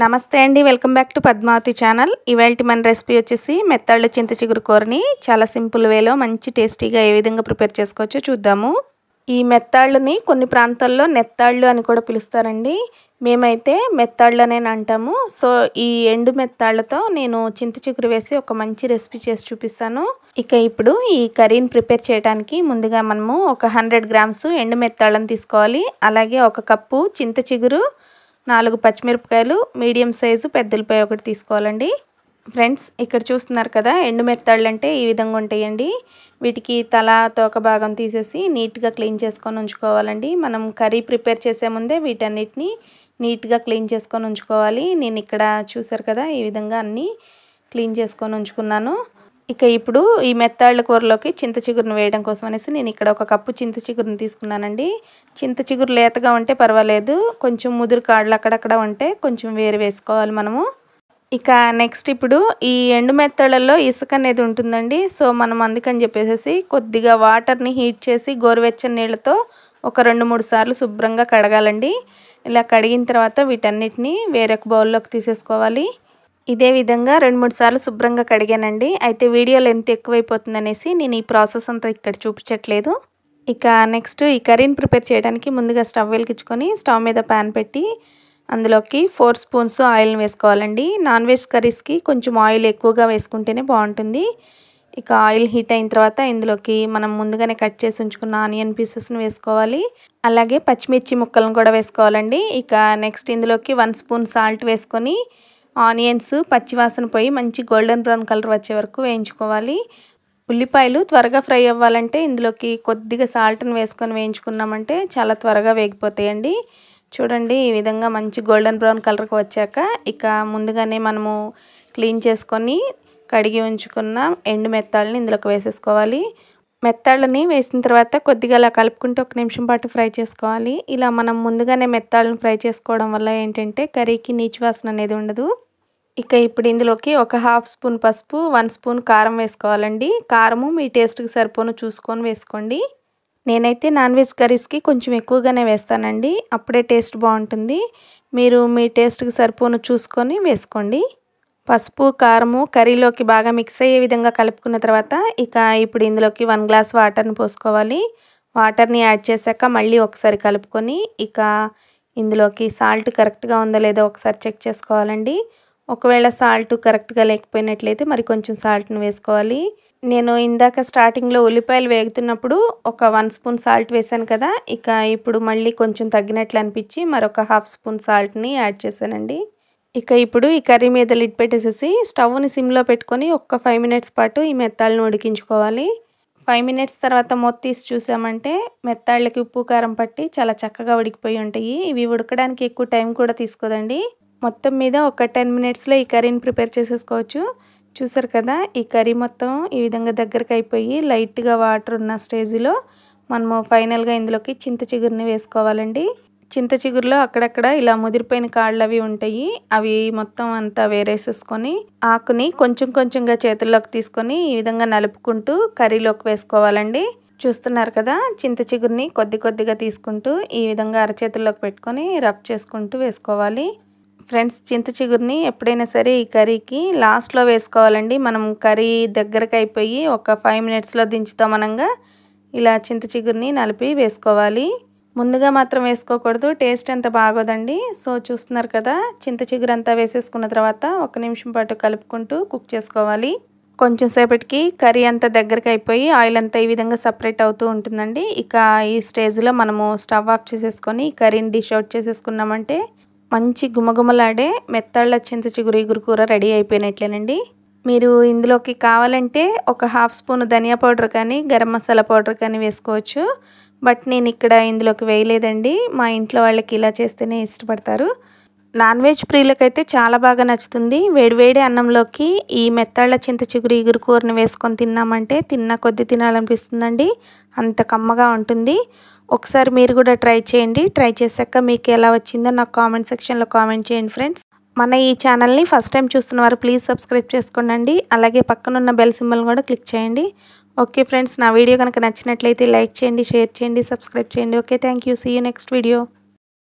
నమస్తే అండి welcome back to Padmavati channel ఇవాళ మన రెసిపీ వచ్చేసి మెత్తళ్ళ చింత చిగురు కూరని చాలా సింపుల్ వేలో మంచి టేస్టీగా ఏ విధంగా ప్రిపేర్ చేసుకోవచ్చో చూద్దాము ఈ మెత్తాళ్ళని కొన్ని ప్రాంతాల్లో నెత్తాళ్ళు అని కూడా పిలుస్తారండి మేమైతే మెత్తాళ్ళు అనే అంటాము సో ఈ ఎండు మెత్తాళ్ళతో నేను చింత చిగురు వేసి ఒక మంచి రెసిపీ చేసి చూపిస్తాను ఇక ఇప్పుడు ఈ కర్రీని ప్రిపేర్ చేయడానికి ముందుగా మనము ఒక హండ్రెడ్ గ్రామ్స్ ఎండు మెత్తాళ్ళని తీసుకోవాలి అలాగే ఒక కప్పు చింత చిగురు నాలుగు పచ్చిమిరపకాయలు మీడియం సైజు పెద్దలపై ఒకటి తీసుకోవాలండి ఫ్రెండ్స్ ఇక్కడ చూస్తున్నారు కదా ఎండు మెత్తళ్ళు అంటే ఈ విధంగా ఉంటాయండి వీటికి తల తోక భాగం తీసేసి నీట్గా క్లీన్ చేసుకొని ఉంచుకోవాలండి మనం కర్రీ ప్రిపేర్ చేసే ముందే వీటన్నిటిని నీట్గా క్లీన్ చేసుకొని ఉంచుకోవాలి నేను ఇక్కడ చూసారు కదా ఈ విధంగా అన్నీ క్లీన్ చేసుకొని ఉంచుకున్నాను ఇక ఇప్పుడు ఈ మెత్తాళ్ళ కూరలోకి చింత చిగురును వేయడం కోసం అనేసి నేను ఇక్కడ ఒక కప్పు చింత చిగురును తీసుకున్నానండి చింత చిగురు లేతగా ఉంటే పర్వాలేదు కొంచెం ముదురు కాళ్ళు అక్కడక్కడ ఉంటే కొంచెం వేరు వేసుకోవాలి మనము ఇక నెక్స్ట్ ఇప్పుడు ఈ ఎండు మెత్తళ్ళల్లో ఇసుక అనేది ఉంటుందండి సో మనం అందుకని చెప్పేసి కొద్దిగా వాటర్ని హీట్ చేసి గోరువెచ్చని నీళ్ళతో ఒక రెండు మూడు సార్లు శుభ్రంగా కడగాలండి ఇలా కడిగిన తర్వాత వీటన్నిటిని వేరొక బౌల్లోకి తీసేసుకోవాలి ఇదే విధంగా రెండు మూడు సార్లు శుభ్రంగా కడిగానండి అయితే వీడియో లెంత్ ఎక్కువైపోతుందనేసి నేను ఈ ప్రాసెస్ అంతా ఇక్కడ చూపించట్లేదు ఇక నెక్స్ట్ ఈ కర్రీని ప్రిపేర్ చేయడానికి ముందుగా స్టవ్ వెలిగించుకొని స్టవ్ మీద ప్యాన్ పెట్టి అందులోకి ఫోర్ స్పూన్స్ ఆయిల్ని వేసుకోవాలండి నాన్ వెజ్ కర్రీస్కి కొంచెం ఆయిల్ ఎక్కువగా వేసుకుంటేనే బాగుంటుంది ఇక ఆయిల్ హీట్ అయిన తర్వాత ఇందులోకి మనం ముందుగానే కట్ చేసి ఉంచుకున్న ఆనియన్ పీసెస్ను వేసుకోవాలి అలాగే పచ్చిమిర్చి ముక్కలను కూడా వేసుకోవాలండి ఇక నెక్స్ట్ ఇందులోకి వన్ స్పూన్ సాల్ట్ వేసుకొని ఆనియన్స్ పచ్చివాసన పోయి మంచి గోల్డెన్ బ్రౌన్ కలర్ వచ్చే వరకు వేయించుకోవాలి ఉల్లిపాయలు త్వరగా ఫ్రై అవ్వాలంటే ఇందులోకి కొద్దిగా సాల్ట్ని వేసుకొని వేయించుకున్నామంటే చాలా త్వరగా వేగిపోతాయండి చూడండి ఈ విధంగా మంచి గోల్డెన్ బ్రౌన్ కలర్కి వచ్చాక ఇక ముందుగానే మనము క్లీన్ చేసుకొని కడిగి ఉంచుకున్న ఎండు మెత్తాలని ఇందులోకి వేసేసుకోవాలి మెత్తాళ్ళని వేసిన తర్వాత కొద్దిగా అలా కలుపుకుంటే ఒక నిమిషం పాటు ఫ్రై చేసుకోవాలి ఇలా మనం ముందుగానే మెత్తాళ్ళని ఫ్రై చేసుకోవడం వల్ల ఏంటంటే కర్రీకి నీచు వాసన అనేది ఉండదు ఇక ఇప్పుడు ఇందులోకి ఒక హాఫ్ స్పూన్ పసుపు వన్ స్పూన్ కారం వేసుకోవాలండి కారము మీ టేస్ట్కి సరిపోను చూసుకొని వేసుకోండి నేనైతే నాన్ వెజ్ కర్రీస్కి కొంచెం ఎక్కువగానే వేస్తానండి అప్పుడే టేస్ట్ బాగుంటుంది మీరు మీ టేస్ట్కి సరిపోను చూసుకొని వేసుకోండి పసుపు కారము కర్రీలోకి బాగా మిక్స్ అయ్యే విధంగా కలుపుకున్న తర్వాత ఇక ఇప్పుడు ఇందులోకి వన్ గ్లాస్ వాటర్ని పోసుకోవాలి వాటర్ని యాడ్ చేశాక మళ్ళీ ఒకసారి కలుపుకొని ఇక ఇందులోకి సాల్ట్ కరెక్ట్గా ఉందో లేదో ఒకసారి చెక్ చేసుకోవాలండి ఒకవేళ సాల్ట్ కరెక్ట్గా లేకపోయినట్లయితే మరి కొంచెం సాల్ట్ను వేసుకోవాలి నేను ఇందాక స్టార్టింగ్లో ఉల్లిపాయలు వేగుతున్నప్పుడు ఒక వన్ స్పూన్ సాల్ట్ వేశాను కదా ఇక ఇప్పుడు మళ్ళీ కొంచెం తగ్గినట్లు అనిపించి మరొక హాఫ్ స్పూన్ సాల్ట్ని యాడ్ చేశానండి ఇక ఇప్పుడు ఈ కర్రీ మీద లిడ్ పెట్టేసేసి స్టవ్ని సిమ్లో పెట్టుకొని ఒక్క ఫైవ్ మినిట్స్ పాటు ఈ మెత్తాలను ఉడికించుకోవాలి ఫైవ్ మినిట్స్ తర్వాత మొత్తం తీసి చూసామంటే మెత్తాళ్ళకి ఉప్పు కారం పట్టి చాలా చక్కగా ఉడికిపోయి ఉంటాయి ఇవి ఉడకడానికి ఎక్కువ టైం కూడా తీసుకోదండి మొత్తం మీద ఒక టెన్ మినిట్స్లో ఈ కర్రీని ప్రిపేర్ చేసేసుకోవచ్చు చూసారు కదా ఈ కర్రీ మొత్తం ఈ విధంగా దగ్గరకు అయిపోయి లైట్గా వాటర్ ఉన్న స్టేజ్లో మనము ఫైనల్గా ఇందులోకి చింత చిగురిని వేసుకోవాలండి చింత చిగురులో అక్కడక్కడ ఇలా ముదిరిపోయిన కాళ్ళు అవి ఉంటాయి అవి మొత్తం అంతా వేరేసేసుకొని ఆకుని కొంచెం కొంచెంగా చేతుల్లోకి తీసుకొని ఈ విధంగా నలుపుకుంటూ కర్రీలోకి వేసుకోవాలండి చూస్తున్నారు కదా చింత చిగురిని కొద్ది కొద్దిగా తీసుకుంటూ ఈ విధంగా అరచేతుల్లోకి పెట్టుకొని రబ్ చేసుకుంటూ వేసుకోవాలి ఫ్రెండ్స్ చింత చిగురిని ఎప్పుడైనా సరే ఈ కర్రీకి లాస్ట్లో వేసుకోవాలండి మనం కర్రీ దగ్గరకు అయిపోయి ఒక ఫైవ్ మినిట్స్లో దించుతామనంగా ఇలా చింత చిగురిని నలిపి వేసుకోవాలి ముందుగా మాత్రం వేసుకోకూడదు టేస్ట్ ఎంత బాగోదండి సో చూస్తున్నారు కదా చింత చిగురు అంతా వేసేసుకున్న తర్వాత ఒక నిమిషం పాటు కలుపుకుంటూ కుక్ చేసుకోవాలి కొంచెం సేపటికి కర్రీ అంతా దగ్గరికి అయిపోయి ఆయిల్ అంతా ఈ విధంగా సపరేట్ అవుతూ ఉంటుందండి ఇక ఈ స్టేజ్లో మనము స్టవ్ ఆఫ్ చేసేసుకొని కర్రీని డిష్ అవుట్ చేసేసుకున్నామంటే మంచి గుమగుమలాడే మెత్తళ్ళ చింత చిగురు ఇగురు కూర రెడీ అయిపోయినట్లేనండి మీరు ఇందులోకి కావాలంటే ఒక హాఫ్ స్పూన్ ధనియా పౌడర్ కానీ గరం మసాలా పౌడర్ కానీ వేసుకోవచ్చు బట్ నేను ఇక్కడ ఇందులోకి వేయలేదండి మా ఇంట్లో వాళ్ళకి ఇలా చేస్తేనే ఇష్టపడతారు నాన్ వెజ్ ప్రియులకైతే చాలా బాగా నచ్చుతుంది వేడివేడి అన్నంలోకి ఈ మెత్తాళ్ళ చింత చిగురు ఇగురు కూరను వేసుకొని తిన్నామంటే తిన్న కొద్ది తినాలనిపిస్తుందండి అంత కమ్మగా ఉంటుంది ఒకసారి మీరు కూడా ట్రై చేయండి ట్రై చేశాక మీకు ఎలా వచ్చిందో నాకు కామెంట్ సెక్షన్లో కామెంట్ చేయండి ఫ్రెండ్స్ మన ఈ ఛానల్ని ఫస్ట్ టైం చూస్తున్న వారు ప్లీజ్ సబ్స్క్రైబ్ చేసుకోండి అలాగే పక్కనున్న బెల్ సింబల్ కూడా క్లిక్ చేయండి ఓకే ఫ్రెండ్స్ నా వీడియో కనుక నచ్చినట్లయితే లైక్ చేయండి షేర్ చేయండి సబ్స్క్రైబ్ చేయండి okay thank you see you next video